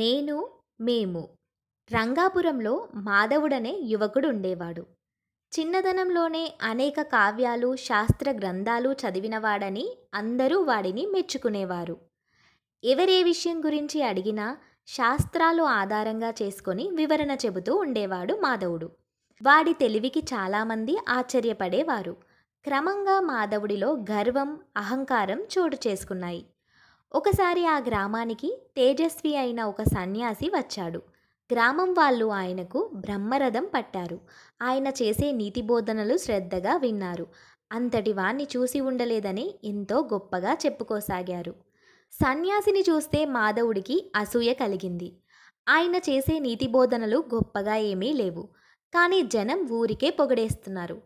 నేను మేము రంగాపురంలో మాధవుడనే యువకుడు ఉండేవాడు చిన్నతనంలోనే అనేక కావ్యాలు శాస్త్ర గ్రంథాలు చదివినవాడని అందరూ వాడిని మెచ్చుకునేవారు ఎవరే విషయం గురించి అడిగినా శాస్త్రాలు ఆధారంగా చేసుకొని వివరణ చెబుతూ ఉండేవాడు మాధవుడు వాడి తెలివికి చాలామంది ఆశ్చర్యపడేవారు క్రమంగా మాధవుడిలో గర్వం అహంకారం చోటు చేసుకున్నాయి ఒకసారి ఆ గ్రామానికి తేజస్వి అయిన ఒక సన్యాసి వచ్చాడు గ్రామం వాళ్ళు ఆయనకు బ్రహ్మరథం పట్టారు ఆయన చేసే నీతి బోధనలు శ్రద్ధగా విన్నారు అంతటి వాణ్ణి చూసి ఉండలేదని ఎంతో గొప్పగా చెప్పుకోసాగారు సన్యాసిని చూస్తే మాధవుడికి అసూయ కలిగింది ఆయన చేసే నీతి బోధనలు గొప్పగా ఏమీ లేవు కానీ జనం ఊరికే పొగడేస్తున్నారు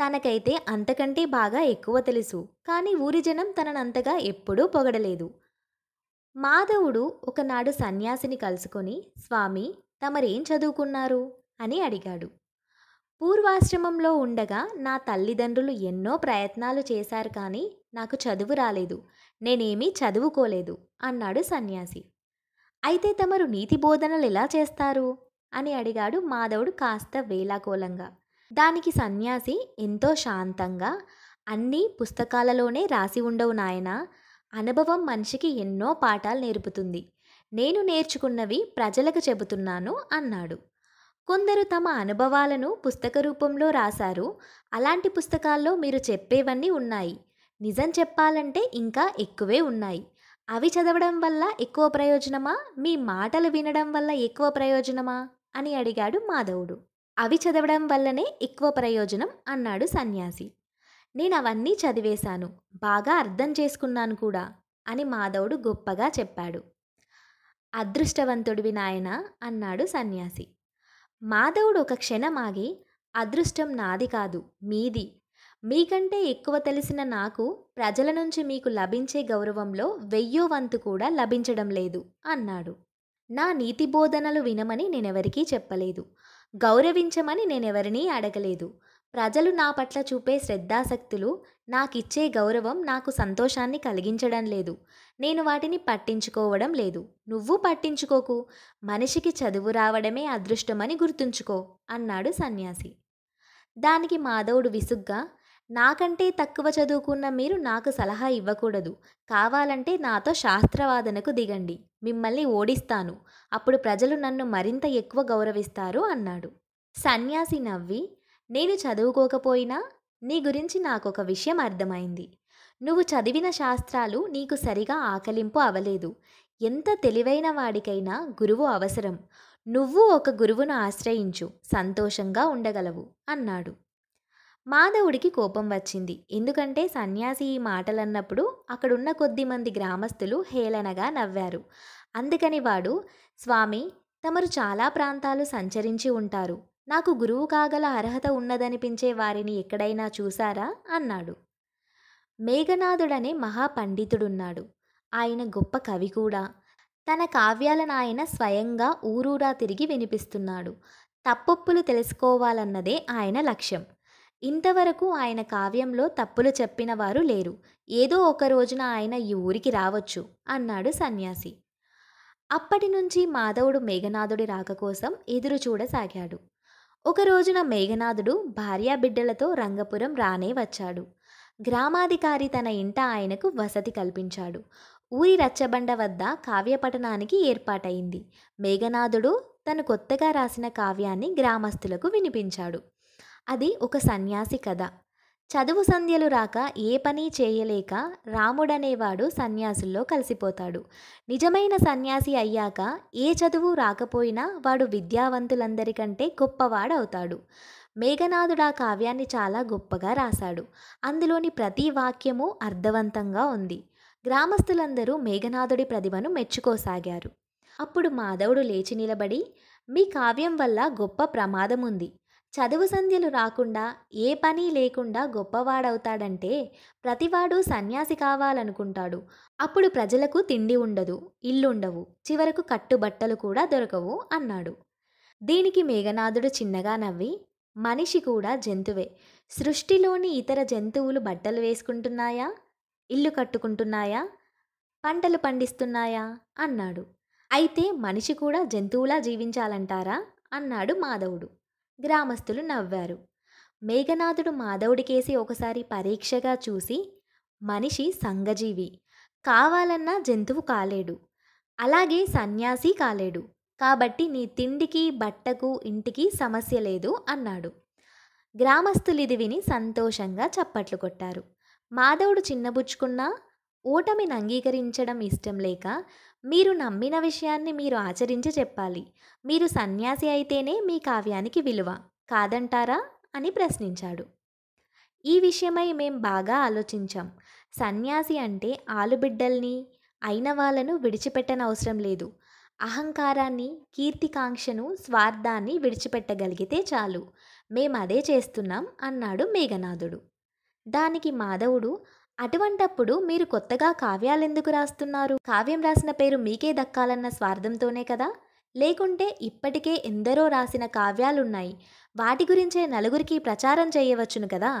తనకైతే అంతకంటే బాగా ఎక్కువ తెలుసు కానీ ఊరి జనం తననంతగా ఎప్పుడూ పొగడలేదు మాధవుడు ఒకనాడు సన్యాసిని కలుసుకొని స్వామి తమరేం చదువుకున్నారు అని అడిగాడు పూర్వాశ్రమంలో ఉండగా నా తల్లిదండ్రులు ఎన్నో ప్రయత్నాలు చేశారు కానీ నాకు చదువు రాలేదు నేనేమీ చదువుకోలేదు అన్నాడు సన్యాసి అయితే తమరు నీతి బోధనలు ఎలా చేస్తారు అని అడిగాడు మాధవుడు కాస్త వేలాకోలంగా దానికి సన్యాసి ఎంతో శాంతంగా అన్నీ పుస్తకాలలోనే రాసి ఉండవు నాయన అనుభవం మనిషికి ఎన్నో పాఠాలు నేర్పుతుంది నేను నేర్చుకున్నవి ప్రజలకు చెబుతున్నాను అన్నాడు కొందరు తమ అనుభవాలను పుస్తక రూపంలో రాశారు అలాంటి పుస్తకాల్లో మీరు చెప్పేవన్నీ ఉన్నాయి నిజం చెప్పాలంటే ఇంకా ఎక్కువే ఉన్నాయి అవి చదవడం వల్ల ఎక్కువ ప్రయోజనమా మీ మాటలు వినడం వల్ల ఎక్కువ ప్రయోజనమా అని అడిగాడు మాధవుడు అవి చదవడం వల్లనే ఎక్కువ ప్రయోజనం అన్నాడు సన్యాసి నేను అవన్నీ చదివేశాను బాగా అర్థం చేసుకున్నాను కూడా అని మాధవుడు గొప్పగా చెప్పాడు అదృష్టవంతుడివి నాయన అన్నాడు సన్యాసి మాధవుడు ఒక క్షణం ఆగి అదృష్టం నాది కాదు మీది మీకంటే ఎక్కువ తెలిసిన నాకు ప్రజల నుంచి మీకు లభించే గౌరవంలో వెయ్యో వంతు కూడా లభించడం లేదు అన్నాడు నా నీతి బోధనలు వినమని నేనెవరికీ చెప్పలేదు గౌరవించమని నేనెవరినీ అడగలేదు ప్రజలు నా పట్ల చూపే శ్రద్ధాసక్తులు నాకిచ్చే గౌరవం నాకు సంతోషాన్ని కలిగించడం లేదు నేను వాటిని పట్టించుకోవడం లేదు నువ్వు పట్టించుకోకు మనిషికి చదువు రావడమే అదృష్టమని గుర్తుంచుకో అన్నాడు సన్యాసి దానికి మాధవుడు విసుగ్గా నాకంటే తక్కువ చదువుకున్న మీరు నాకు సలహా ఇవ్వకూడదు కావాలంటే నాతో శాస్త్రవాదనకు దిగండి మిమ్మల్ని ఓడిస్తాను అప్పుడు ప్రజలు నన్ను మరింత ఎక్కువ గౌరవిస్తారు అన్నాడు సన్యాసి నవ్వి నేను చదువుకోకపోయినా నీ గురించి నాకొక విషయం అర్థమైంది నువ్వు చదివిన శాస్త్రాలు నీకు సరిగా ఆకలింపు అవలేదు ఎంత తెలివైన వాడికైనా గురువు అవసరం నువ్వు ఒక గురువును ఆశ్రయించు సంతోషంగా ఉండగలవు అన్నాడు మాధవుడికి కోపం వచ్చింది ఎందుకంటే సన్యాసి ఈ మాటలన్నప్పుడు అక్కడున్న కొద్ది మంది గ్రామస్తులు హేళనగా నవ్వారు అందుకని వాడు స్వామి తమరు చాలా ప్రాంతాలు సంచరించి ఉంటారు నాకు గురువు కాగల అర్హత ఉన్నదనిపించే వారిని ఎక్కడైనా చూశారా అన్నాడు మేఘనాథుడనే మహాపండితుడున్నాడు ఆయన గొప్ప కవి కూడా తన కావ్యాల నాయన స్వయంగా ఊరూరా తిరిగి వినిపిస్తున్నాడు తప్పొప్పులు తెలుసుకోవాలన్నదే ఆయన లక్ష్యం ఇంతవరకు ఆయన కావ్యంలో తప్పులు చెప్పిన వారు లేరు ఏదో ఒక రోజున ఆయన ఈ ఊరికి రావచ్చు అన్నాడు సన్యాసి అప్పటి నుంచి మాధవుడు మేఘనాథుడి రాక కోసం ఎదురు చూడసాగాడు ఒక రోజున మేఘనాథుడు భార్యాబిడ్డలతో రంగపురం రానే వచ్చాడు గ్రామాధికారి తన ఇంట ఆయనకు వసతి కల్పించాడు ఊరి రచ్చబండ వద్ద కావ్యపఠనానికి ఏర్పాటైంది మేఘనాథుడు తను కొత్తగా రాసిన కావ్యాన్ని గ్రామస్తులకు వినిపించాడు అది ఒక సన్యాసి కథ చదువు సంధ్యలు రాక ఏ పని చేయలేక రాముడనేవాడు సన్యాసుల్లో కలిసిపోతాడు నిజమైన సన్యాసి అయ్యాక ఏ చదువు రాకపోయినా వాడు విద్యావంతులందరికంటే గొప్పవాడవుతాడు మేఘనాథుడు ఆ కావ్యాన్ని చాలా గొప్పగా రాశాడు అందులోని ప్రతి వాక్యము అర్థవంతంగా ఉంది గ్రామస్తులందరూ మేఘనాథుడి ప్రతిభను మెచ్చుకోసాగారు అప్పుడు మాధవుడు లేచి నిలబడి మీ కావ్యం వల్ల గొప్ప ప్రమాదముంది చదువు సంధ్యలు రాకుండా ఏ పని లేకుండా గొప్పవాడవుతాడంటే ప్రతివాడు సన్యాసి కావాలనుకుంటాడు అప్పుడు ప్రజలకు తిండి ఉండదు ఇల్లుండవు చివరకు కట్టుబట్టలు కూడా దొరకవు అన్నాడు దీనికి మేఘనాథుడు చిన్నగా నవ్వి మనిషి కూడా జంతువే సృష్టిలోని ఇతర జంతువులు బట్టలు వేసుకుంటున్నాయా ఇల్లు కట్టుకుంటున్నాయా పంటలు పండిస్తున్నాయా అన్నాడు అయితే మనిషి కూడా జంతువులా జీవించాలంటారా అన్నాడు మాధవుడు గ్రామస్తులు నవ్వారు మేఘనాథుడు మాధవుడికేసి ఒకసారి పరీక్షగా చూసి మనిషి సంఘజీవి కావాలన్నా జంతువు కాలేడు అలాగే సన్యాసి కాలేడు కాబట్టి నీ తిండికి బట్టకు ఇంటికి సమస్య లేదు అన్నాడు గ్రామస్తులు ఇది విని సంతోషంగా చప్పట్లు కొట్టారు మాధవుడు చిన్నబుచ్చుకున్నా ఓటమిని అంగీకరించడం ఇష్టం లేక మీరు నమ్మిన విషయాన్ని మీరు ఆచరించి చెప్పాలి మీరు సన్యాసి అయితేనే మీ కావ్యానికి విలువ కాదంటారా అని ప్రశ్నించాడు ఈ విషయమై మేం బాగా ఆలోచించాం సన్యాసి అంటే ఆలుబిడ్డల్ని అయిన వాళ్ళను విడిచిపెట్టనవసరం లేదు అహంకారాన్ని కీర్తికాంక్షను స్వార్థాన్ని విడిచిపెట్టగలిగితే చాలు మేమదే చేస్తున్నాం అన్నాడు మేఘనాథుడు దానికి మాధవుడు అటువంటప్పుడు మీరు కొత్తగా కావ్యాలెందుకు రాస్తున్నారు కావ్యం రాసిన పేరు మీకే దక్కాలన్న స్వార్థంతోనే కదా లేకుంటే ఇప్పటికే ఎందరో రాసిన కావ్యాలున్నాయి వాటి గురించే నలుగురికి ప్రచారం చేయవచ్చును కదా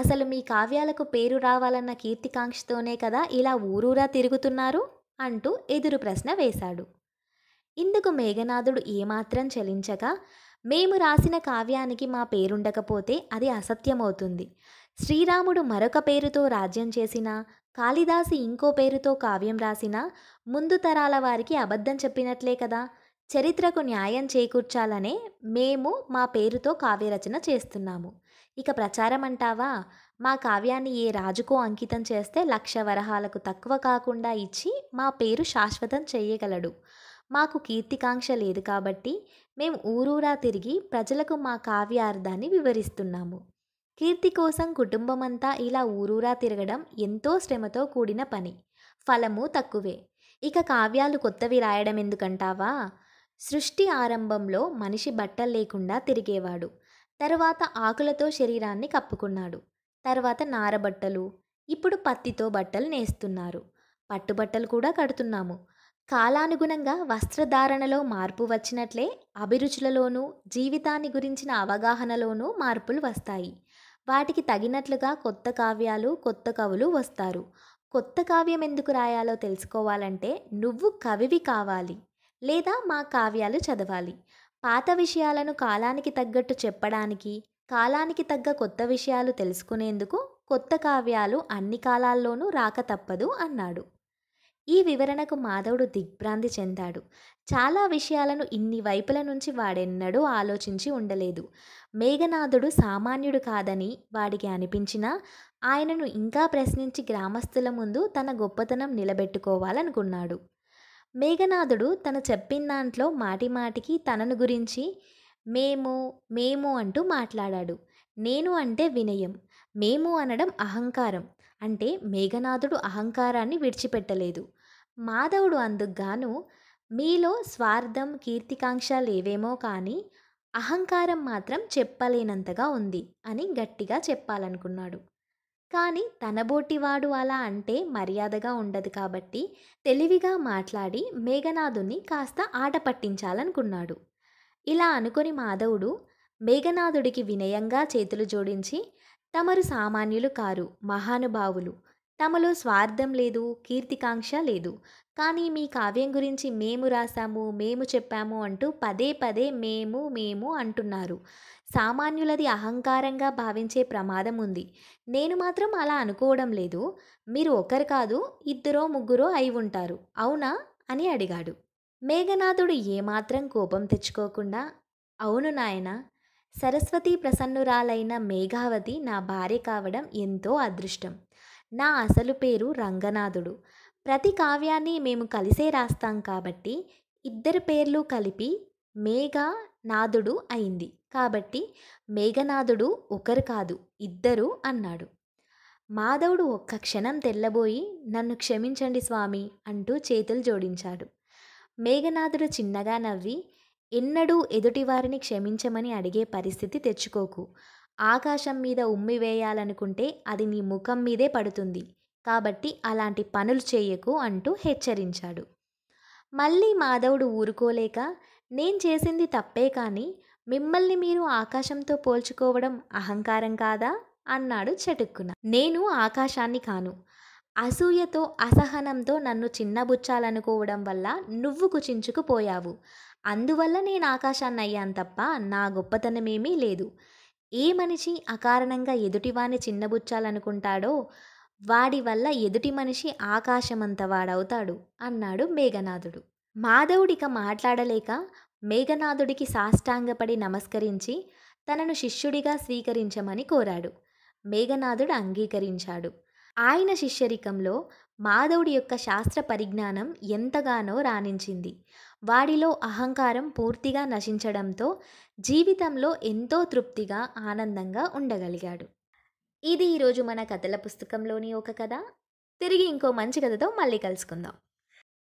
అసలు మీ కావ్యాలకు పేరు రావాలన్న కీర్తికాంక్షతోనే కదా ఇలా ఊరూరా తిరుగుతున్నారు అంటూ ఎదురు ప్రశ్న వేశాడు ఇందుకు మేఘనాథుడు ఏమాత్రం చలించగా మేము రాసిన కావ్యానికి మా పేరుండకపోతే అది అసత్యమవుతుంది శ్రీరాముడు మరొక పేరుతో రాజ్యం చేసిన కాళిదాసు ఇంకో పేరుతో కావ్యం రాసిన ముందు తరాల వారికి అబద్ధం చెప్పినట్లే కదా చరిత్రకు న్యాయం చేకూర్చాలనే మేము మా పేరుతో కావ్యరచన చేస్తున్నాము ఇక ప్రచారం అంటావా మా కావ్యాన్ని ఏ రాజుకో అంకితం చేస్తే లక్ష వరహాలకు తక్కువ కాకుండా ఇచ్చి మా పేరు శాశ్వతం చేయగలడు మాకు కీర్తికాంక్ష లేదు కాబట్టి మేము ఊరూరా తిరిగి ప్రజలకు మా కావ్యార్థాన్ని వివరిస్తున్నాము కీర్తి కోసం కుటుంబమంతా ఇలా ఊరూరా తిరగడం ఎంతో శ్రమతో కూడిన పని ఫలము తక్కువే ఇక కావ్యాలు కొత్తవి రాయడం ఎందుకంటావా సృష్టి ఆరంభంలో మనిషి బట్టలు లేకుండా తిరిగేవాడు తర్వాత ఆకులతో శరీరాన్ని కప్పుకున్నాడు తర్వాత నారబట్టలు ఇప్పుడు పత్తితో బట్టలు నేస్తున్నారు పట్టుబట్టలు కూడా కడుతున్నాము కాలానుగుణంగా వస్త్రధారణలో మార్పు వచ్చినట్లే అభిరుచులలోనూ జీవితాన్ని గురించిన అవగాహనలోనూ మార్పులు వస్తాయి వాటికి తగినట్లుగా కొత్త కావ్యాలు కొత్త కవులు వస్తారు కొత్త కావ్యం ఎందుకు రాయాలో తెలుసుకోవాలంటే నువ్వు కవివి కావాలి లేదా మా కావ్యాలు చదవాలి పాత విషయాలను కాలానికి తగ్గట్టు చెప్పడానికి కాలానికి తగ్గ కొత్త విషయాలు తెలుసుకునేందుకు కొత్త కావ్యాలు అన్ని కాలాల్లోనూ రాక తప్పదు అన్నాడు ఈ వివరణకు మాధవుడు దిగ్భ్రాంతి చెందాడు చాలా విషయాలను ఇన్ని వైపుల నుంచి వాడెన్నడూ ఆలోచించి ఉండలేదు మేఘనాథుడు సామాన్యుడు కాదని వాడికి అనిపించినా ఆయనను ఇంకా ప్రశ్నించి గ్రామస్తుల ముందు తన గొప్పతనం నిలబెట్టుకోవాలనుకున్నాడు మేఘనాథుడు తను చెప్పిన దాంట్లో మాటిమాటికి తనను గురించి మేము మేము అంటూ మాట్లాడాడు నేను అంటే వినయం మేము అనడం అహంకారం అంటే మేఘనాథుడు అహంకారాన్ని విడిచిపెట్టలేదు మాధవుడు అందుకుగాను మీలో స్వార్థం కీర్తికాంక్ష లేవేమో కానీ అహంకారం మాత్రం చెప్పలేనంతగా ఉంది అని గట్టిగా చెప్పాలనుకున్నాడు కానీ తనబోటివాడు అలా అంటే మర్యాదగా ఉండదు కాబట్టి తెలివిగా మాట్లాడి మేఘనాథుని కాస్త ఆట పట్టించాలనుకున్నాడు ఇలా అనుకొని మాధవుడు మేఘనాథుడికి వినయంగా చేతులు జోడించి తమరు సామాన్యులు కారు మహానుభావులు తమలో స్వార్థం లేదు కీర్తికాంక్ష లేదు కానీ మీ కావ్యం గురించి మేము రాసాము మేము చెప్పాము అంటూ పదే పదే మేము మేము అంటున్నారు సామాన్యులది అహంకారంగా భావించే ప్రమాదం ఉంది నేను మాత్రం అలా అనుకోవడం లేదు మీరు ఒకరు కాదు ఇద్దరో ముగ్గురో అయి ఉంటారు అవునా అని అడిగాడు మేఘనాథుడు ఏమాత్రం కోపం తెచ్చుకోకుండా అవును నాయనా సరస్వతి ప్రసన్నురాలైన మేఘావతి నా భార్య కావడం ఎంతో అదృష్టం నా అసలు పేరు రంగనాథుడు ప్రతి కావ్యాన్ని మేము కలిసే రాస్తాం కాబట్టి ఇద్దరు పేర్లు కలిపి మేఘనాథుడు అయింది కాబట్టి మేఘనాథుడు ఒకరు కాదు ఇద్దరు అన్నాడు మాధవుడు ఒక్క క్షణం తెల్లబోయి నన్ను క్షమించండి స్వామి అంటూ చేతులు జోడించాడు మేఘనాథుడు చిన్నగా నవ్వి ఎన్నడూ ఎదుటివారిని క్షమించమని అడిగే పరిస్థితి తెచ్చుకోకు ఆకాశం మీద ఉమ్మి వేయాలనుకుంటే అది నీ ముఖం మీదే పడుతుంది కాబట్టి అలాంటి పనులు చేయకు అంటూ హెచ్చరించాడు మళ్ళీ మాధవుడు ఊరుకోలేక నేను చేసింది తప్పే కానీ మిమ్మల్ని మీరు ఆకాశంతో పోల్చుకోవడం అహంకారం కాదా అన్నాడు చటుక్కున నేను ఆకాశాన్ని కాను అసూయతో అసహనంతో నన్ను చిన్నబుచ్చాలనుకోవడం వల్ల నువ్వు కుచించుకుపోయావు అందువల్ల నేను ఆకాశాన్ని అయ్యాను తప్ప నా గొప్పతనమేమీ లేదు ఏ మనిషి అకారణంగా ఎదుటివాణ్ణి చిన్నబుచ్చాలనుకుంటాడో వాడి వల్ల ఎదుటి మనిషి ఆకాశమంత వాడవుతాడు అన్నాడు మేఘనాథుడు మాధవుడిక మాట్లాడలేక మేఘనాథుడికి సాష్టాంగపడి నమస్కరించి తనను శిష్యుడిగా స్వీకరించమని కోరాడు మేఘనాథుడు అంగీకరించాడు ఆయన శిష్యరికంలో మాధవుడి యొక్క శాస్త్ర పరిజ్ఞానం ఎంతగానో రాణించింది వాడిలో అహంకారం పూర్తిగా నశించడంతో జీవితంలో ఎంతో తృప్తిగా ఆనందంగా ఉండగలిగాడు ఇది ఈరోజు మన కథల పుస్తకంలోని ఒక కథ తిరిగి ఇంకో మంచి కథతో మళ్ళీ కలుసుకుందాం